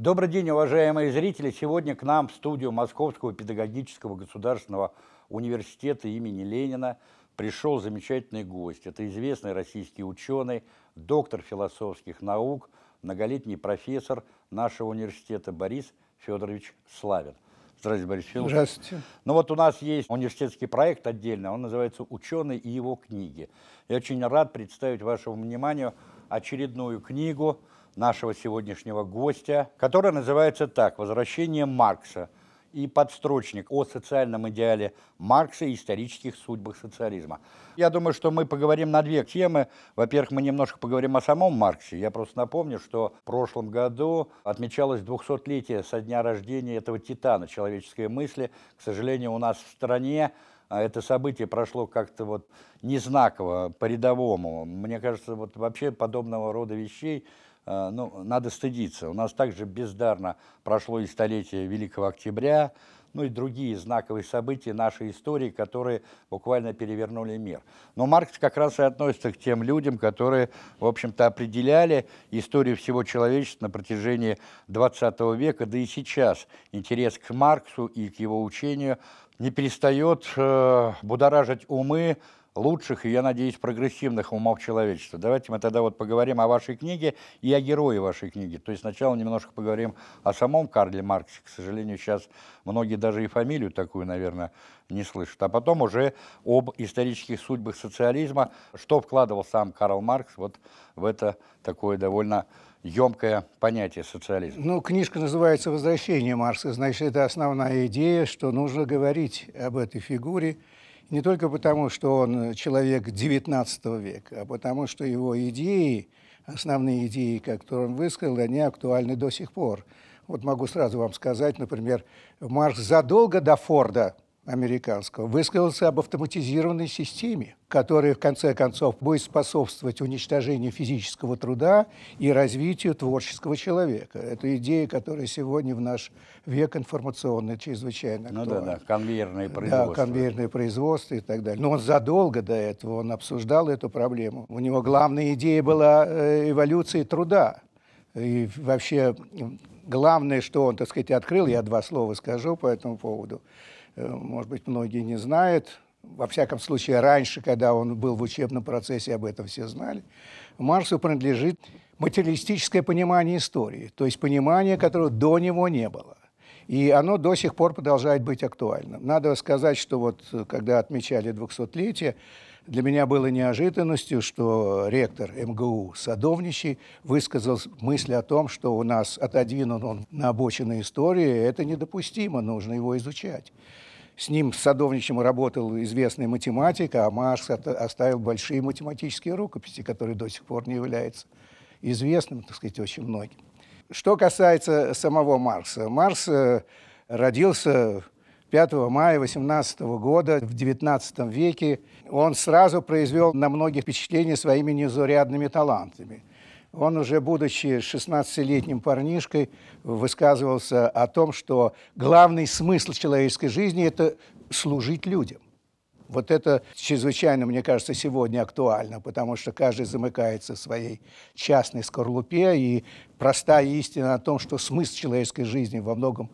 Добрый день, уважаемые зрители! Сегодня к нам в студию Московского педагогического государственного университета имени Ленина пришел замечательный гость. Это известный российский ученый, доктор философских наук, многолетний профессор нашего университета Борис Федорович Славин. Здравствуйте, Борис Федорович. Здравствуйте. Ну вот у нас есть университетский проект отдельно, он называется «Ученый и его книги». Я очень рад представить вашему вниманию очередную книгу нашего сегодняшнего гостя, которая называется так «Возвращение Маркса» и подстрочник о социальном идеале Маркса и исторических судьбах социализма. Я думаю, что мы поговорим на две темы. Во-первых, мы немножко поговорим о самом Марксе. Я просто напомню, что в прошлом году отмечалось 200-летие со дня рождения этого титана человеческой мысли. К сожалению, у нас в стране а, это событие прошло как-то вот незнаково, по-рядовому. Мне кажется, вот вообще подобного рода вещей Э, ну, надо стыдиться. У нас также бездарно прошло и столетие Великого Октября, ну и другие знаковые события нашей истории, которые буквально перевернули мир. Но Маркс как раз и относится к тем людям, которые, в общем-то, определяли историю всего человечества на протяжении 20 века, да и сейчас интерес к Марксу и к его учению не перестает э, будоражить умы лучших и, я надеюсь, прогрессивных умов человечества. Давайте мы тогда вот поговорим о вашей книге и о герое вашей книги. То есть сначала немножко поговорим о самом Карле Марксе. К сожалению, сейчас многие даже и фамилию такую, наверное, не слышат. А потом уже об исторических судьбах социализма, что вкладывал сам Карл Маркс вот в это такое довольно емкое понятие социализм. Ну, книжка называется «Возвращение Маркса». Значит, это основная идея, что нужно говорить об этой фигуре, не только потому, что он э, человек XIX века, а потому что его идеи, основные идеи, которые он высказал, они актуальны до сих пор. Вот могу сразу вам сказать, например, Маркс задолго до Форда – американского высказался об автоматизированной системе, которая в конце концов будет способствовать уничтожению физического труда и развитию творческого человека. Это идея, которая сегодня в наш век информационный чрезвычайно актуальна. Ну да, да, конвейерное производство. Да, конвейерное производство и так далее. Но он задолго до этого он обсуждал эту проблему. У него главная идея была э, эволюции труда. И вообще главное, что он, так сказать, открыл, я два слова скажу по этому поводу – Э, может быть, многие не знают, во всяком случае, раньше, когда он был в учебном процессе, об этом все знали, Марсу принадлежит материалистическое понимание истории, то есть понимание, которого до него не было. И оно до сих пор продолжает быть актуальным. Надо сказать, что вот э, когда отмечали 200-летие, для меня было неожиданностью, что ректор МГУ Садовничий высказал мысль о том, что у нас отодвинут он на обочины истории, это недопустимо, нужно его изучать. С ним, с работал известный математик, а Маркс оставил большие математические рукописи, которые до сих пор не являются известным, так сказать, очень многим. Что касается самого Маркса. Маркс э, родился 5 мая 18 года в 19 веке. Он сразу произвел на многих впечатление своими незаурядными талантами. Он уже, будучи 16-летним парнишкой, высказывался о том, что главный смысл человеческой жизни – это служить людям. Вот это чрезвычайно, мне кажется, сегодня актуально, потому что каждый замыкается в своей частной скорлупе, и простая истина о том, что смысл человеческой жизни во многом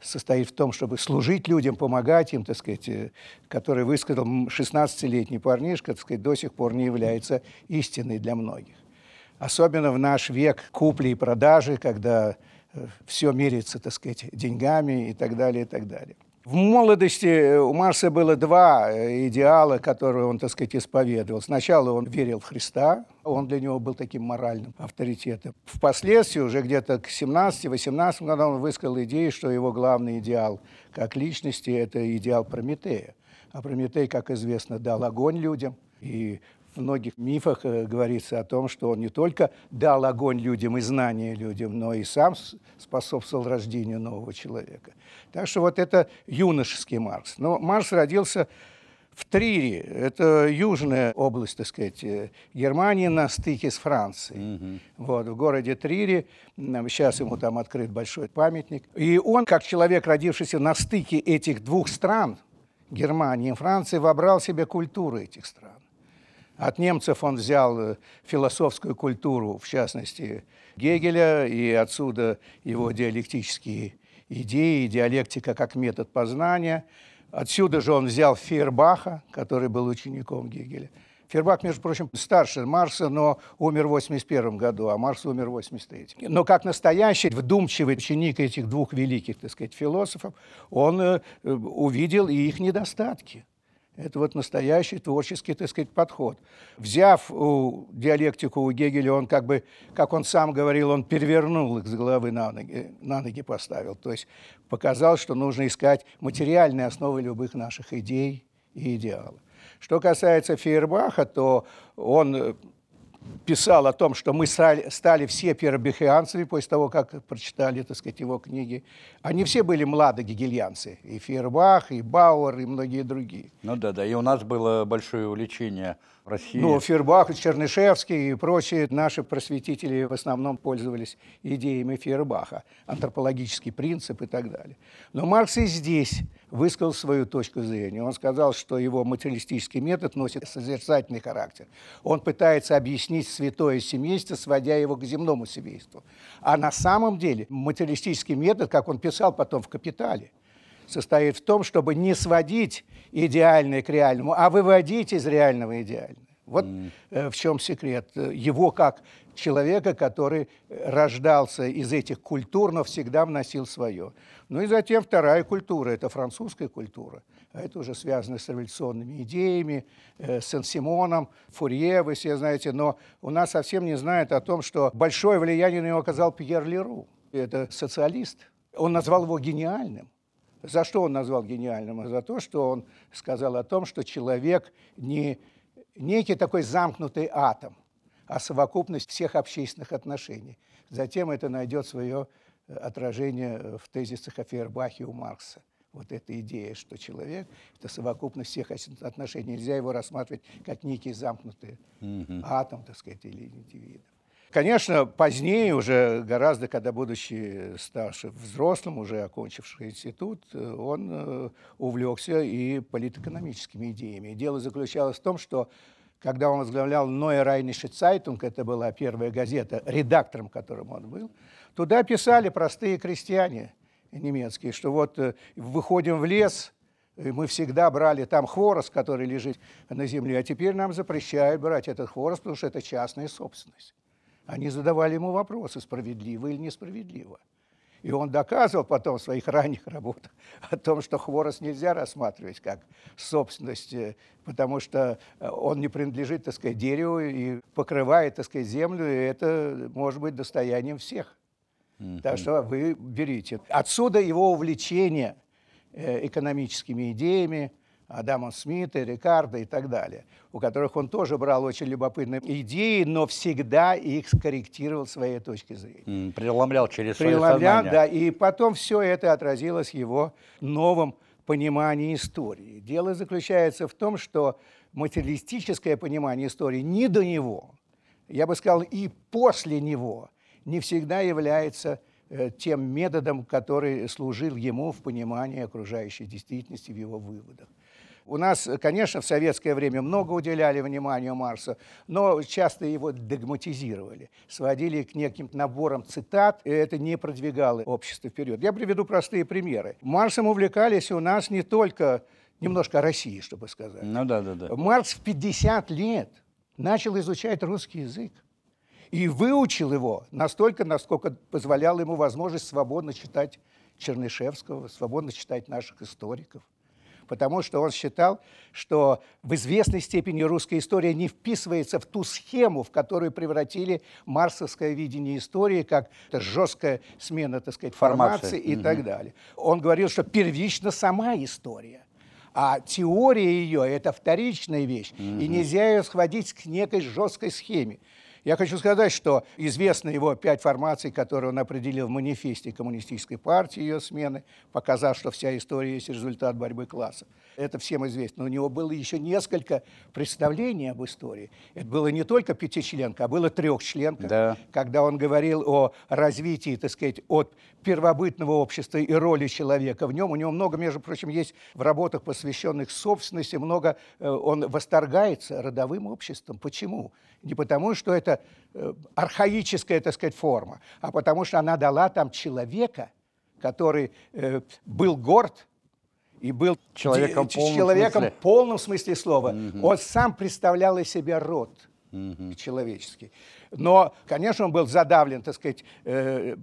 состоит в том, чтобы служить людям, помогать им, так сказать, э, который высказал 16-летний парнишка, так сказать, до сих пор не является истиной для многих. Особенно в наш век купли и продажи, когда э, все мерится, так сказать, деньгами и так далее, и так далее. В молодости э, у Марса было два э, идеала, которые он, так сказать, исповедовал. Сначала он верил в Христа, он для него был таким моральным авторитетом. Впоследствии, уже где-то к 17-18 годам, он высказал идею, что его главный идеал как личности – это идеал Прометея. А Прометей, как известно, дал огонь людям, и многих мифах э, говорится о том, что он не только дал огонь людям и знания людям, но и сам способствовал рождению нового человека. Так что вот это юношеский Маркс. Но Маркс родился в Трире, это южная область, так сказать, э, Германии на стыке с Францией. Угу. Вот, в городе Трире, сейчас ему там открыт большой памятник. И он, как человек, родившийся на стыке этих двух стран, Германии и Франции, вобрал в себе культуру этих стран. От немцев он взял э, философскую культуру, в частности, Гегеля, и отсюда его диалектические идеи, диалектика как метод познания. Отсюда же он взял Фейербаха, который был учеником Гегеля. Фербак, между прочим, старше Марса, но умер в 81 году, а Марс умер в 83 Но как настоящий, вдумчивый ученик этих двух великих, так сказать, философов, он э, э, увидел и их недостатки. Это вот настоящий творческий, так сказать, подход. Взяв у диалектику у Гегеля, он как бы, как он сам говорил, он перевернул их с головы на ноги, э, на ноги поставил. То есть показал, что нужно искать материальные основы любых наших идей и идеалов. Что касается Фейербаха, то он э, писал о том, что мы стали, стали все первобихианцами после того, как прочитали, так сказать, его книги. Они все были младые младогегельянцы. И Фейербах, и Бауэр, и многие другие. Ну да, да. И у нас было большое увлечение – России. Ну, Фейербах, Чернышевский и прочие наши просветители в основном пользовались идеями Фейербаха, антропологический принцип и так далее. Но Маркс и здесь высказал свою точку зрения. Он сказал, что его материалистический метод носит созерцательный характер. Он пытается объяснить святое семейство, сводя его к земному семейству. А на самом деле материалистический метод, как он писал потом в «Капитале», состоит в том, чтобы не сводить идеальное к реальному, а выводить из реального идеальное. Вот mm. в чем секрет его как человека, который рождался из этих культур, но всегда вносил свое. Ну и затем вторая культура – это французская культура. А это уже связано с революционными идеями, э, с Сен-Симоном, Фурье, вы все знаете. Но у нас совсем не знают о том, что большое влияние на него оказал Пьер Леру. Это социалист. Он назвал его гениальным. За что он назвал гениальным? За то, что он сказал о том, что человек не некий такой замкнутый атом, а совокупность всех общественных отношений. Затем это найдет свое э, отражение э, в тезисах о Фейербахе у Маркса. Вот эта идея, что человек – это совокупность всех отношений. Нельзя его рассматривать как некий замкнутый угу. атом, так сказать, или индивидуум. Конечно, позднее уже, гораздо, когда будучи старше, взрослым, уже окончивший институт, э, он э, увлекся и политэкономическими идеями. дело заключалось в том, что когда он возглавлял Ноя Райниши Цайтунг, это была первая газета, редактором которым он был, туда писали простые крестьяне немецкие, что вот э, выходим в лес – мы всегда брали там хворост, который лежит на земле, а теперь нам запрещают брать этот хворост, потому что это частная собственность. Они задавали ему вопросы, справедливо или несправедливо. И он доказывал потом в своих ранних работах о том, что хворост нельзя рассматривать как собственность, э, потому что э, он не принадлежит, так сказать, дереву и покрывает, так сказать, землю, и это может быть достоянием всех. Mm-hmm. Так что вы берите. Отсюда его увлечение э, экономическими идеями, Адамом Смита, Рикардо и так далее, у которых он тоже брал очень любопытные идеи, но всегда их скорректировал своей точки зрения. Преломлял через Преломлял, свое сознание. да, и потом все это отразилось в его новом понимании истории. Дело заключается в том, что материалистическое понимание истории ни до него, я бы сказал, и после него не всегда является э, тем методом, который служил ему в понимании окружающей действительности, в его выводах. У нас, э, конечно, в советское время много уделяли внимания Марсу, но часто его догматизировали, сводили к неким наборам цитат, и это не продвигало общество вперед. Я приведу простые примеры. Марсом увлекались у нас не только немножко о России, чтобы сказать. Ну да, да, да. Марс в 50 лет начал изучать русский язык и выучил его настолько, насколько позволяла ему возможность свободно читать Чернышевского, свободно читать наших историков потому что он считал, что в известной степени русская история не вписывается в ту схему, в которую превратили марсовское видение истории, как жесткая смена, так сказать, формации, и угу. так далее. Он говорил, что первично сама история а теория ее – это вторичная вещь, mm и нельзя ее схватить к некой жесткой схеме. Я хочу сказать, что известны его пять формаций, которые он определил в манифесте коммунистической партии, ее смены, показав, что вся история есть результат борьбы классов. Это всем известно. У него было еще несколько представлений об истории. Это было не только пятичленка, а было трехчленка, да. когда он говорил о развитии, так сказать, от первобытного общества и роли человека в нем. У него много, между прочим, есть в работах, посвященных собственности, много э, он восторгается родовым обществом. Почему? Не потому, что это э, архаическая, так сказать, форма, а потому что она дала там человека, который э, был горд, и был человеком, в полном, человеком смысле. в полном смысле слова. Угу. Он сам представлял из себя род угу. человеческий. Но, конечно, он был задавлен, так сказать, э,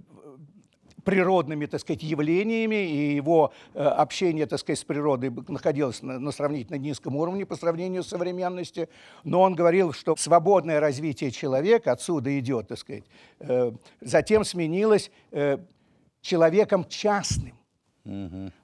природными, так сказать, явлениями, и его э, общение, так сказать, с природой находилось на, на сравнительно низком уровне по сравнению с современностью, но он говорил, что свободное развитие человека отсюда идет, так сказать, э, затем сменилось э, человеком частным.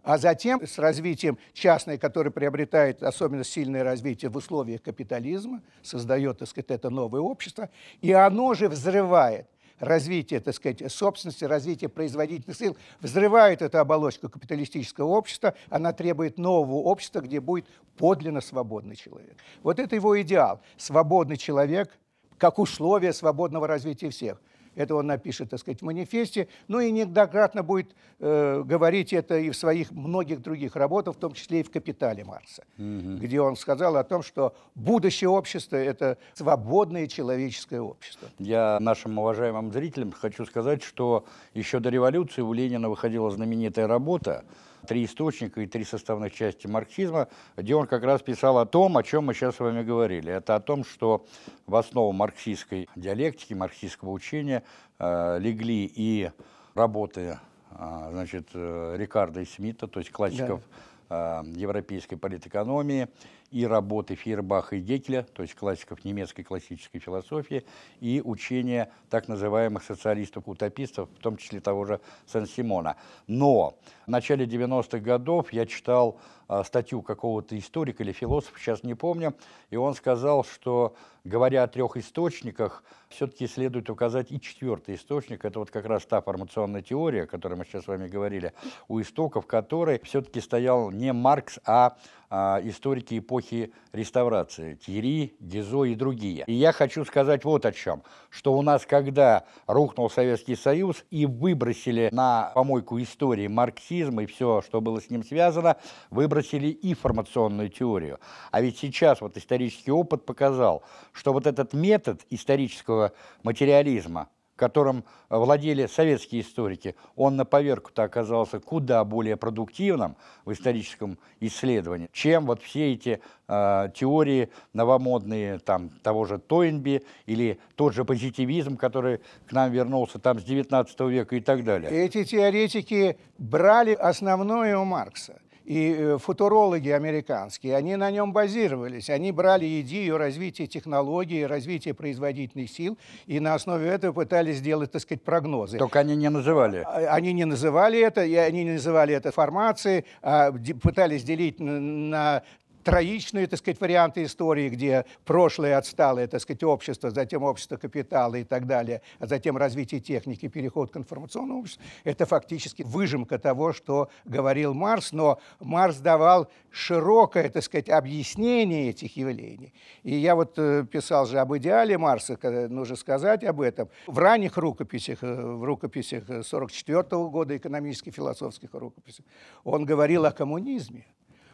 А затем с развитием частной, который приобретает особенно сильное развитие в условиях капитализма, создает, так сказать, это новое общество, и оно же взрывает – развитие, так сказать, собственности, развитие производительных сил, взрывают эту оболочку капиталистического общества, она требует нового общества, где будет подлинно свободный человек. Вот это его идеал. Свободный человек как условие свободного развития всех. Это он напишет, так сказать, в манифесте. Ну и неоднократно будет э, говорить это и в своих многих других работах, в том числе и в «Капитале Марса», угу. где он сказал о том, что будущее общества – это свободное человеческое общество. Я нашим уважаемым зрителям хочу сказать, что еще до революции у Ленина выходила знаменитая работа три источника и три составных части марксизма, где он как раз писал о том, о чем мы сейчас с вами говорили. Это о том, что в основу марксистской диалектики, марксистского учения э, легли и работы э, значит, э, Рикарда и Смита, то есть классиков да. э, европейской политэкономии, и работы Фейербаха и Гекеля, то есть классиков немецкой классической философии, и учения так называемых социалистов-утопистов, в том числе того же Сан-Симона. Но в начале 90-х годов я читал а, статью какого-то историка или философа, сейчас не помню, и он сказал, что, говоря о трех источниках, все-таки следует указать и четвертый источник, это вот как раз та формационная теория, о которой мы сейчас с вами говорили, у истоков которой все-таки стоял не Маркс, а а, историки эпохи реставрации, Тьерри, Дизо и другие. И я хочу сказать вот о чем, что у нас, когда рухнул Советский Союз и выбросили на помойку истории марксизм и все, что было с ним связано, выбросили и формационную теорию. А ведь сейчас вот исторический опыт показал, что вот этот метод исторического материализма, которым э, владели советские историки, он на поверку-то оказался куда более продуктивным в историческом исследовании, чем вот все эти э, теории новомодные там, того же Тойнби или тот же позитивизм, который к нам вернулся там с 19 века и так далее. Эти теоретики брали основное у Маркса и э, футурологи американские, они на нем базировались. Они брали идею развития технологий, развития производительных сил, и на основе этого пытались сделать, так сказать, прогнозы. Только они не называли. А, они не называли это, и они не называли это формацией, а пытались делить на троичные, так сказать, варианты истории, где прошлое отстало, так сказать, общество, затем общество капитала и так далее, а затем развитие техники, переход к информационному обществу, это фактически выжимка того, что говорил Марс, но Марс давал широкое, так сказать, объяснение этих явлений. И я вот э, писал же об идеале Марса, нужно сказать об этом. В ранних рукописях, э, в рукописях 44 года экономических, философских рукописях, он говорил о коммунизме.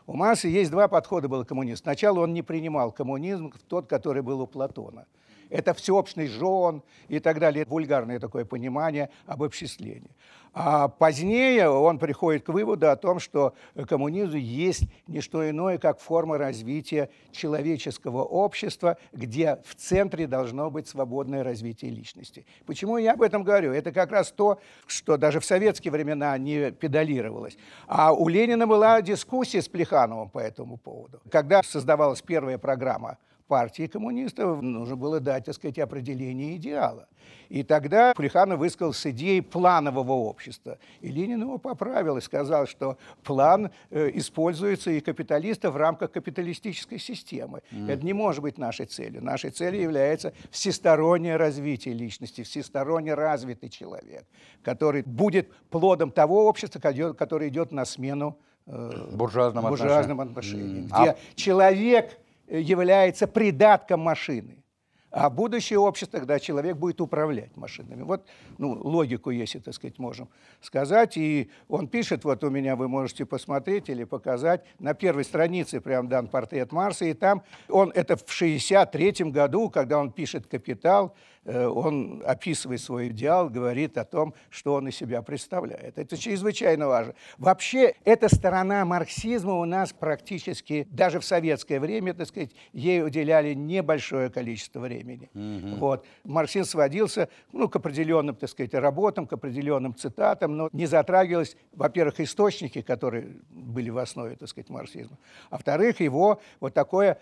У Массы есть два подхода было коммунизм. Сначала он не принимал коммунизм, тот, который был у Платона. Это всеобщность жен и так далее. Вульгарное такое понимание об обобществления. А позднее он приходит к выводу о том, что коммунизм есть не что иное, как форма развития человеческого общества, где в центре должно быть свободное развитие личности. Почему я об этом говорю? Это как раз то, что даже в советские времена не педалировалось. А у Ленина была дискуссия с Плехановым по этому поводу. Когда создавалась первая программа партии коммунистов нужно было дать, так сказать, определение идеала. И тогда Плеханов высказал с идеей планового общества. И Ленин его поправил и сказал, что план э, используется и капиталиста в рамках капиталистической системы. Mm. Это не может быть нашей целью. Нашей целью является всестороннее развитие личности, всесторонне развитый человек, который будет плодом того общества, которое идет на смену э, буржуазным, буржуазным отношениям mm. Где а... человек Э, является придатком машины. А будущее общество, когда человек будет управлять машинами. Вот ну, логику, если, так сказать, можем сказать. И он пишет, вот у меня вы можете посмотреть или показать, на первой странице прям дан портрет Марса, и там он, это в 63 году, когда он пишет «Капитал», Э, он, описывает свой идеал, говорит о том, что он из себя представляет. Это чрезвычайно важно. Вообще, эта сторона марксизма у нас практически, даже в советское время, так сказать, ей уделяли небольшое количество времени. Угу. Вот. Марксизм сводился ну, к определенным, так сказать, работам, к определенным цитатам, но не затрагивалось, во-первых, источники, которые были в основе, так сказать, марксизма, а во-вторых, его вот такое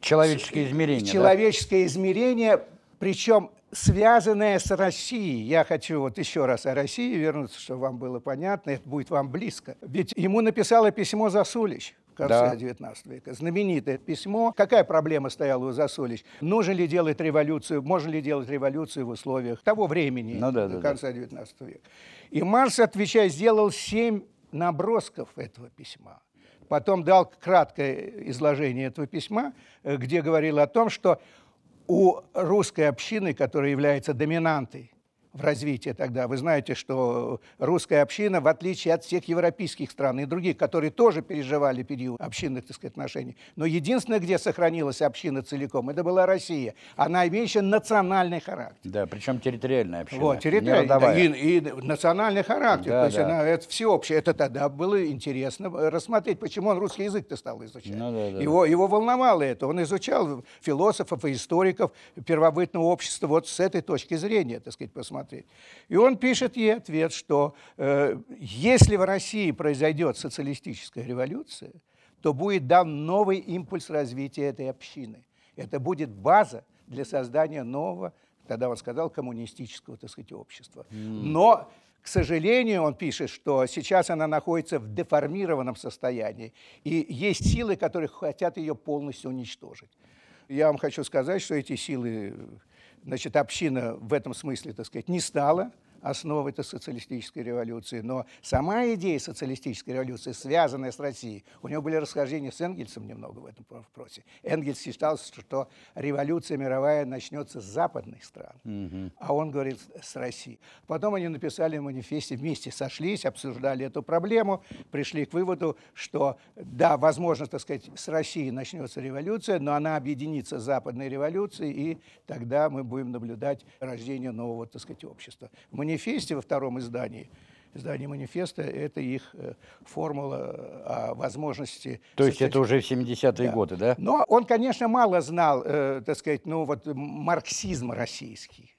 Человеческое измерение. Человеческое да? измерение причем связанное с Россией. Я хочу вот еще раз о России вернуться, чтобы вам было понятно, это будет вам близко. Ведь ему написало письмо Засулич в конце да. 19 века. Знаменитое письмо. Какая проблема стояла у Засулич? Нужно ли делать революцию? Можно ли делать революцию в условиях того времени, ну, да, до да, конца 19 века? И Марс, отвечая, сделал семь набросков этого письма. Потом дал краткое изложение этого письма, э, где говорил о том, что у русской общины, которая является доминантой в развитии тогда. Вы знаете, что русская община, в отличие от всех европейских стран и других, которые тоже переживали период общинных так сказать, отношений, но единственное, где сохранилась община целиком, это была Россия. Она имеющая национальный характер. Да, причем территориальная община. Вот, территориальная. и, и национальный характер. Да, то есть да. она, это всеобщее. Это тогда было интересно э, рассмотреть, почему он русский язык-то стал изучать. Ну, да, да. Его, его волновало это. Он изучал философов и историков первобытного общества вот с этой точки зрения, так сказать, посмотреть смотреть. И он пишет ей ответ, что э, если в России произойдет социалистическая революция, то будет дан новый импульс развития этой общины. Это будет база для создания нового, тогда он сказал, коммунистического, так сказать, общества. Но к сожалению, он пишет, что сейчас она находится в деформированном состоянии, и есть силы, которые хотят ее полностью уничтожить. Я вам хочу сказать, что эти силы значит, община в этом смысле, так сказать, не стала. Основы этой социалистической революции. Но сама идея социалистической революции, связанная с Россией, у него были расхождения с Энгельсом немного в этом вопросе. Энгельс считал, что революция мировая начнется с западных стран, угу. а он говорит с Россией. Потом они написали в манифесте, вместе сошлись, обсуждали эту проблему, пришли к выводу, что да, возможно, так сказать, с России начнется революция, но она объединится с западной революцией, и тогда мы будем наблюдать рождение нового, так сказать, общества. Мы манифесте во втором издании, издании манифеста, это их э, формула э, о возможности... То есть это уже 70-е да. годы, да? Но он, конечно, мало знал, э, так сказать, ну вот марксизм российский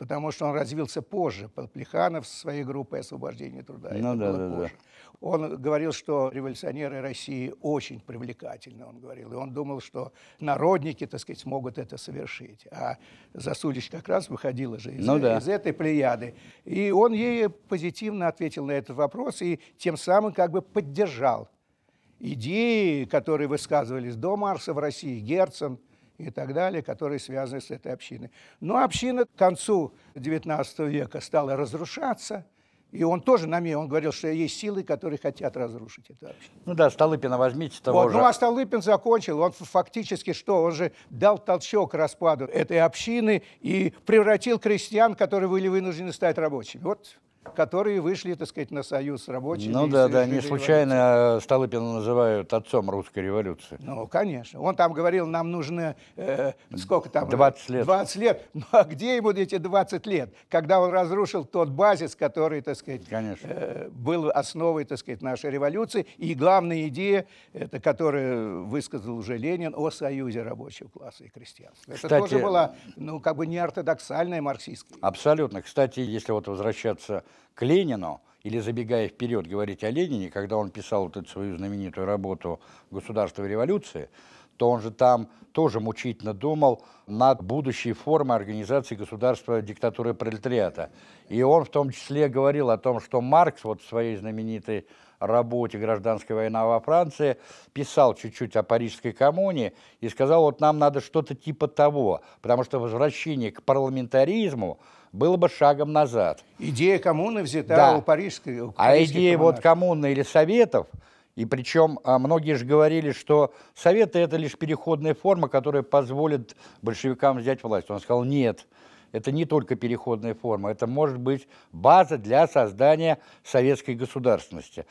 потому что он развился позже. Плеханов со своей группой освобождения труда. Ну, да, да, позже. да. Он говорил, что революционеры России очень привлекательны, он говорил. И он думал, что народники, так сказать, смогут это совершить. А Засулич как раз выходила же из, ну, да. из этой плеяды. И он ей позитивно ответил на этот вопрос и тем самым как бы поддержал идеи, которые высказывались до Марса в России, Герцен – и так далее, которые связаны с этой общиной. Но община к концу XIX века стала разрушаться, и он тоже на мне, он говорил, что есть силы, которые хотят разрушить это общину. Ну да, Столыпина возьмите того вот, же. Ну а Столыпин закончил, он фактически что, он же дал толчок распаду этой общины и превратил крестьян, которые были вынуждены стать рабочими. Вот которые вышли, так сказать, на союз рабочих. Ну да, да, не случайно революции. А, Столыпина называют отцом русской революции. Ну, конечно. Он там говорил, нам нужно, э, сколько там? 20 лет. 20 лет. Ну, а где ему эти 20 лет? Когда он разрушил тот базис, который, так сказать, конечно. Э, был основой, так сказать, нашей революции. И главная идея, это, которую высказал уже Ленин, о союзе рабочего класса и крестьянства. Кстати, это тоже была, ну, как бы не неортодоксальная марксистская. Абсолютно. Кстати, если вот возвращаться к Ленину, или забегая вперед говорить о Ленине, когда он писал вот эту свою знаменитую работу «Государство и революции», то он же там тоже мучительно думал над будущей формой организации государства диктатуры пролетариата. И он в том числе говорил о том, что Маркс вот в своей знаменитой работе «Гражданская война во Франции», писал чуть-чуть о Парижской коммуне и сказал, вот нам надо что-то типа того, потому что возвращение к парламентаризму было бы шагом назад. Идея коммуны взята да. у парижской у А идея вот коммуны или советов, и причем а, многие же говорили, что советы – это лишь переходная форма, которая позволит большевикам взять власть. Он сказал, нет, это не только переходная форма, это может быть база для создания советской государственности.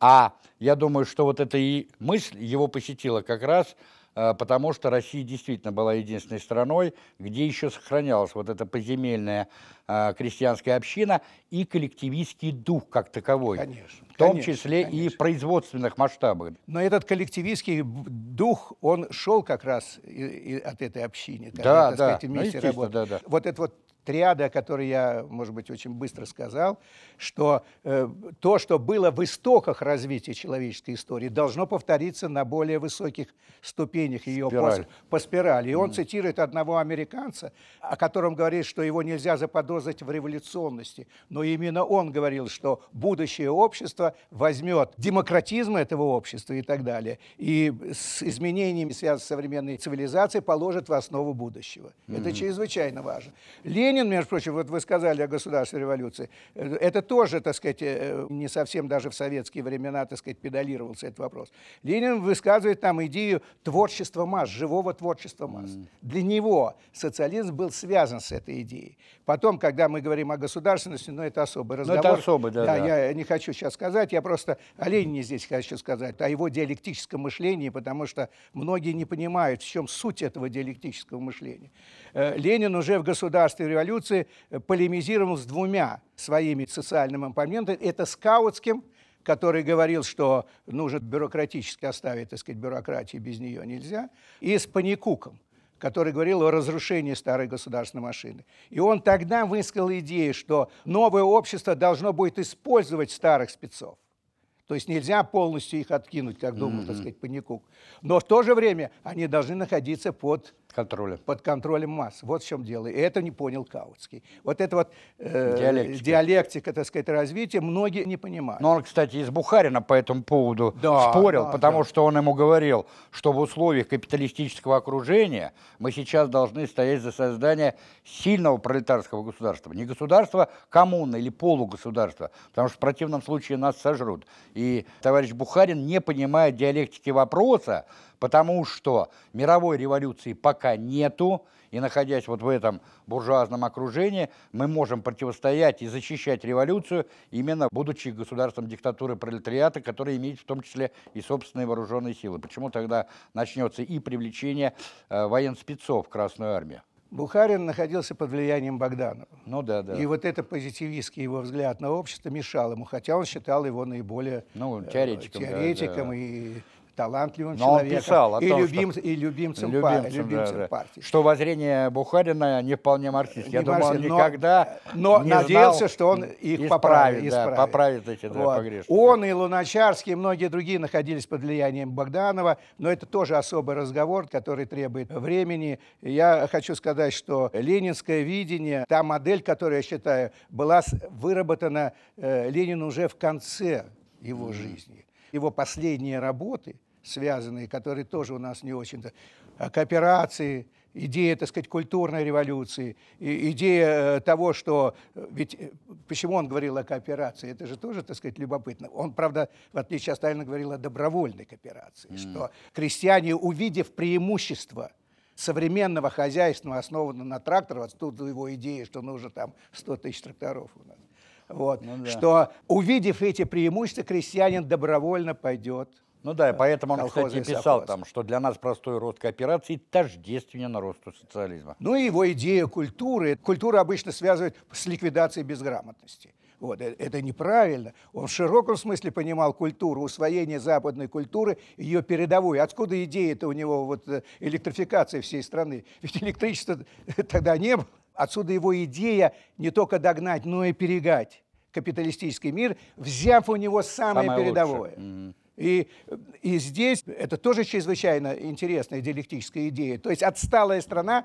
А я думаю, что вот эта и мысль его посетила как раз Э, потому что Россия действительно была единственной страной, где еще сохранялась вот эта поземельная э, крестьянская община и коллективистский дух как таковой. Конечно. В том конечно, числе конечно. и в производственных масштабах. Но этот коллективистский дух, он шел как раз и, и от этой общины. да, да. Сказать, ну, вместе ну, да, да. Вот это вот триады, о которой я, может быть, очень быстро сказал, что э, то, что было в истоках развития человеческой истории, должно повториться на более высоких ступенях ее Спираль. по, по спирали. И он mm. цитирует одного американца, о котором говорит, что его нельзя заподозрить в революционности. Но именно он говорил, что будущее общество возьмет демократизм этого общества и так далее. И с изменениями, связанными с современной цивилизацией, положит в основу будущего. mm Это чрезвычайно важно. Ленин Ленин, между прочим, вот вы сказали о государственной революции, это тоже, так сказать, э, не совсем даже в советские времена, так сказать, педалировался этот вопрос. Ленин высказывает там идею творчества масс, живого творчества масс. Mm. Для него социализм был связан с этой идеей. Потом, когда мы говорим о государственности, ну, это особый ну, разговор. Но это особый, да, да, да. Я не хочу сейчас сказать, я просто о Ленине здесь хочу сказать, о его диалектическом мышлении, потому что многие не понимают, в чем суть этого диалектического мышления. Э, Ленин уже в государстве революции э, полемизировал с двумя своими социальными оппонентами. Это Скаутским, который говорил, что нужно бюрократически оставить, так сказать, бюрократии, без нее нельзя, и с Паникуком, который говорил о разрушении старой государственной машины. И он тогда высказал идею, что новое общество должно будет использовать старых спецов. То есть нельзя полностью их откинуть, как думал, mm-hmm. так сказать, Паникук. Но в то же время они должны находиться под контролем, под контролем масс. Вот в чем дело. И это не понял Каутский. Вот это вот э, диалектика. диалектика, так сказать, развития многие не понимают. Но он, кстати, из Бухарина по этому поводу да, спорил, да, потому да. что он ему говорил, что в условиях капиталистического окружения мы сейчас должны стоять за создание сильного пролетарского государства. Не государства коммуны или полугосударства, потому что в противном случае нас сожрут. И и товарищ Бухарин не понимает диалектики вопроса, потому что мировой революции пока нету, и находясь вот в этом буржуазном окружении, мы можем противостоять и защищать революцию, именно будучи государством диктатуры пролетариата, которое имеет в том числе и собственные вооруженные силы. Почему тогда начнется и привлечение э, военспецов в Красную армию? Бухарин находился под влиянием Богданова. Ну да, да. И вот это позитивистский его взгляд на общество мешал ему, хотя он считал его наиболее ну, теоретиком, э, теоретиком да, да. и талантливым Но человеком он писал о том, и, любим, что... и любимцем, любимцем, любимцем да, партии. Что воззрение Бухарина не вполне марксист. Я не думаю, марксист, он никогда но, не надеялся, знал, что он их исправит. поправит. да, поправит эти да, вот. Он и Луначарский, и многие другие находились под влиянием Богданова, но это тоже особый разговор, который требует времени. Я хочу сказать, что ленинское видение, та модель, которую я считаю, была выработана э, Ленин уже в конце его жизни его последние работы связанные, которые тоже у нас не очень-то. А кооперации, идея, так сказать, культурной революции, идея э, того, что... Э, ведь э, почему он говорил о кооперации? Это же тоже, так сказать, любопытно. Он, правда, в отличие от Сталина, говорил о добровольной кооперации, mm. что крестьяне, увидев преимущество современного хозяйства, основанного на тракторах, вот тут его идея, что нужно там 100 тысяч тракторов у нас. Вот, ну, да. Что, увидев эти преимущества, крестьянин добровольно пойдет ну да, и поэтому он, кстати, писал там, что для нас простой рост кооперации тождественен росту социализма. Ну и его идея культуры. Культура обычно связывает с ликвидацией безграмотности. Вот, э, это неправильно. Он в широком смысле понимал культуру, усвоение западной культуры, ее передовую. Откуда идея это у него вот, э, электрификации всей страны? Ведь электричества тогда не было. Отсюда его идея не только догнать, но и перегать капиталистический мир, взяв у него самое, самое передовое. Лучшее. И и здесь это тоже чрезвычайно интересная диалектическая идея. То есть отсталая страна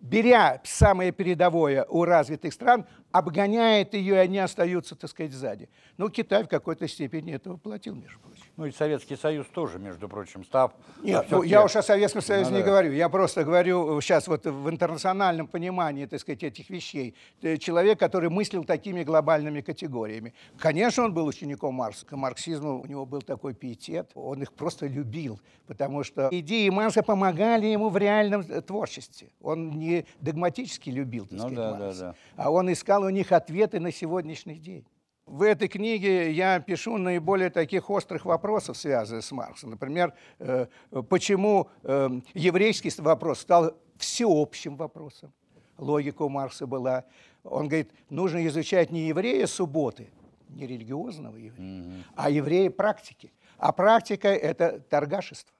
беря самое передовое у развитых стран, обгоняет ее, и они остаются, так сказать, сзади. Но ну, Китай в какой-то степени этого платил, между прочим. Ну, и Советский Союз тоже, между прочим, став... Нет, ну, я уж о Советском ну Союзе ну, не да. говорю. Я просто говорю сейчас э, вот в интернациональном понимании, так сказать, этих вещей. Человек, который мыслил такими глобальными категориями. Конечно, он был учеником Маркса. К марксизму у него был такой пиетет. Он их просто любил, потому что идеи Марса помогали ему в реальном э, творчестве. Он не догматически любил, так ну, сказать, да, Маркса, да, да. а он искал у них ответы на сегодняшний день. В этой книге я пишу наиболее таких острых вопросов, связанных с Марксом. Например, э, почему э, еврейский вопрос стал всеобщим вопросом. Логика у Маркса была. Он говорит, нужно изучать не еврея субботы, не религиозного еврея, mm-hmm. а еврея практики. А практика – это торгашество.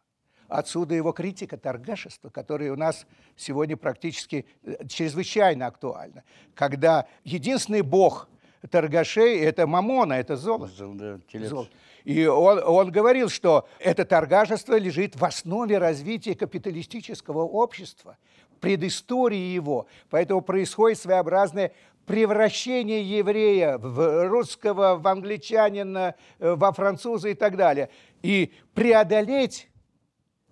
Отсюда его критика торгашества, которая у нас сегодня практически э, чрезвычайно актуальна. Когда единственный бог торгашей – это мамона, это золото. Да, золото. И он, он говорил, что это торгашество лежит в основе развития капиталистического общества, предыстории его. Поэтому происходит своеобразное превращение еврея в русского, в англичанина, э, во француза и так далее. И преодолеть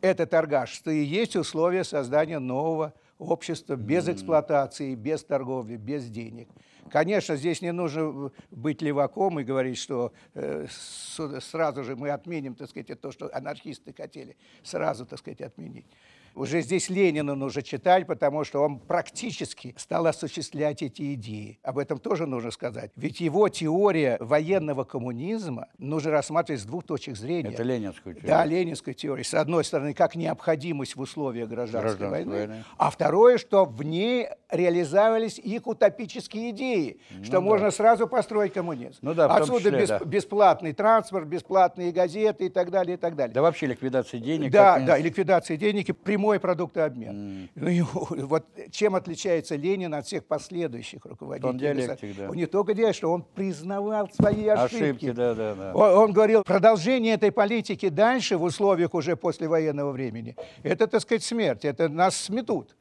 это торгаш, это и есть условия создания нового общества без эксплуатации, без торговли, без денег. Конечно, здесь не нужно быть леваком и говорить, что э, сразу же мы отменим, так сказать, то, что анархисты хотели сразу, так сказать, отменить. Уже здесь Ленина нужно читать, потому что он практически стал осуществлять эти идеи. Об этом тоже нужно сказать. Ведь его теория военного коммунизма нужно рассматривать с двух точек зрения. Это Ленинская теория. Да, Ленинская теория. С одной стороны, как необходимость в условиях гражданской, гражданской войны, войны, а второе, что в ней реализовались их утопические идеи, ну, что да. можно сразу построить коммунизм. Ну, да, Отсюда числе, бес, да. бесплатный транспорт, бесплатные газеты и так далее, и так далее. Да вообще ликвидация денег. Да, да, и ликвидация денег и прямой продуктообмен. Mm. Ну, вот чем отличается Ленин от всех последующих руководителей? Он диалектик, да. Он не только диалектик, что он признавал свои ошибки. Ошибки, да, да, да. Он, он говорил, продолжение этой политики дальше в условиях уже послевоенного времени, это, так сказать, смерть, это нас сметут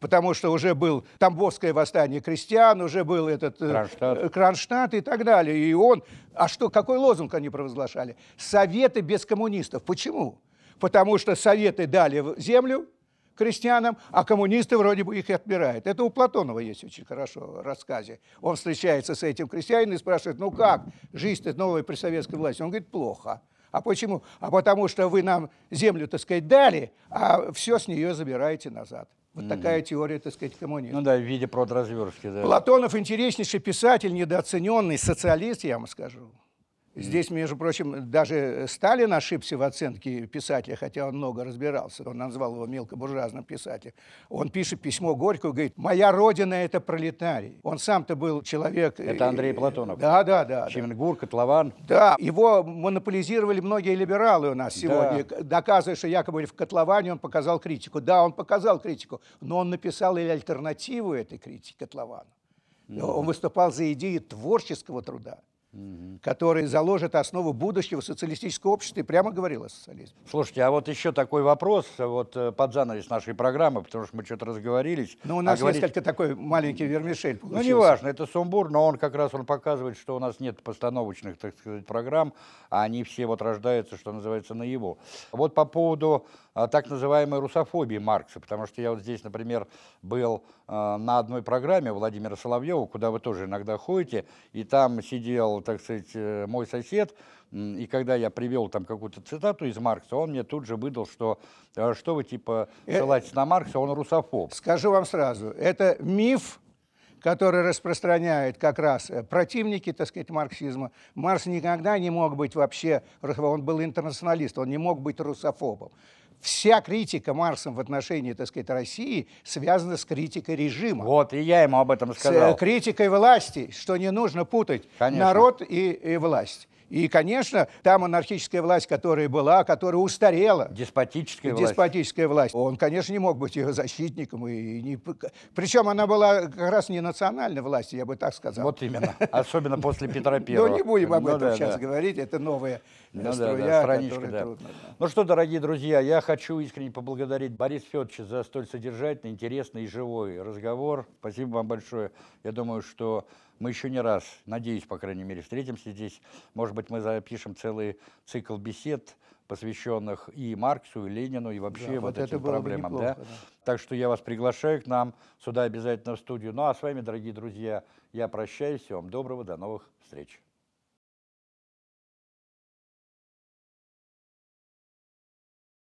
потому что уже был Тамбовское восстание крестьян, уже был этот э, Кронштадт, э, Кронштадт и так далее. И он, а что, какой лозунг они провозглашали? Советы без коммунистов. Почему? потому что советы дали землю крестьянам, а коммунисты вроде бы их отбирают. Это у Платонова есть очень хорошо в рассказе. Он встречается с этим крестьянином и спрашивает, ну как жизнь-то новая при советской власти? Он говорит, плохо. А почему? А потому что вы нам землю, так сказать, дали, а все с нее забираете назад. Вот mm такая теория, так сказать, коммунизма. Ну да, в виде продразверстки, да. Платонов интереснейший писатель, недооцененный, социалист, я вам скажу. Здесь, между прочим, даже э, Сталин ошибся в оценке писателя, хотя он много разбирался. Он назвал его мелкобуржуазным писателем. Он пишет письмо Горькому, говорит, «Моя родина – это пролетарий». Он сам-то был человек... Э, это Андрей Платонов. Да, да, да. Чемингур, да. Котлован. Да, его монополизировали многие либералы у нас сегодня, да. доказывая, что якобы в Котловане он показал критику. Да, он показал критику, но он написал и альтернативу этой критике Котловану. Mm Он выступал за идею творческого труда угу. который заложит основу будущего социалистического общества и прямо говорил о социализме. Слушайте, а вот еще такой вопрос, вот э, под занавес нашей программы, потому что мы что-то разговорились. Ну, у нас а говорить... несколько такой маленький вермишель ну, получился. Ну, неважно, это сумбур, но он как раз он показывает, что у нас нет постановочных, так сказать, программ, а они все вот рождаются, что называется, на его. Вот по поводу а, так называемой русофобии Маркса, потому что я вот здесь, например, был Э, на одной программе Владимира Соловьева, куда вы тоже иногда ходите, и там сидел, так сказать, э, мой сосед, и когда я привел там какую-то цитату из Маркса, он мне тут же выдал, что э, что вы типа ссылаетесь на Маркса, он русофоб. Скажу вам сразу, это миф, который распространяет как раз противники, так сказать, марксизма. Маркс никогда не мог быть вообще, он был интернационалист, он не мог быть русофобом вся критика Марсом в отношении, так сказать, России связана с критикой режима. Вот, и я ему об этом э, сказал. С критикой власти, что не нужно путать Конечно. народ и, и власть. И, конечно, та монархическая власть, которая была, которая устарела. Деспотическая, деспотическая власть. Он, конечно, не мог быть ее защитником. И не... Причем она была как раз не национальной властью, я бы так сказал. Вот именно. Особенно после Петра Первого. Ну, не будем об ну этом сейчас говорить. Это новая ну струя, которая Ну что, дорогие друзья, я хочу искренне поблагодарить Бориса Федоровича за столь содержательный, интересный и живой разговор. Спасибо вам большое. Я думаю, что мы еще не раз, надеюсь, по крайней мере, встретимся здесь. Может быть, мы запишем целый цикл бесед, посвященных и Марксу, и Ленину, и вообще да, вот, вот этим проблемам. неплохо, да? Да. Так что я вас приглашаю к нам сюда обязательно в студию. Ну а с вами, дорогие друзья, я прощаюсь. Всем доброго, до новых встреч.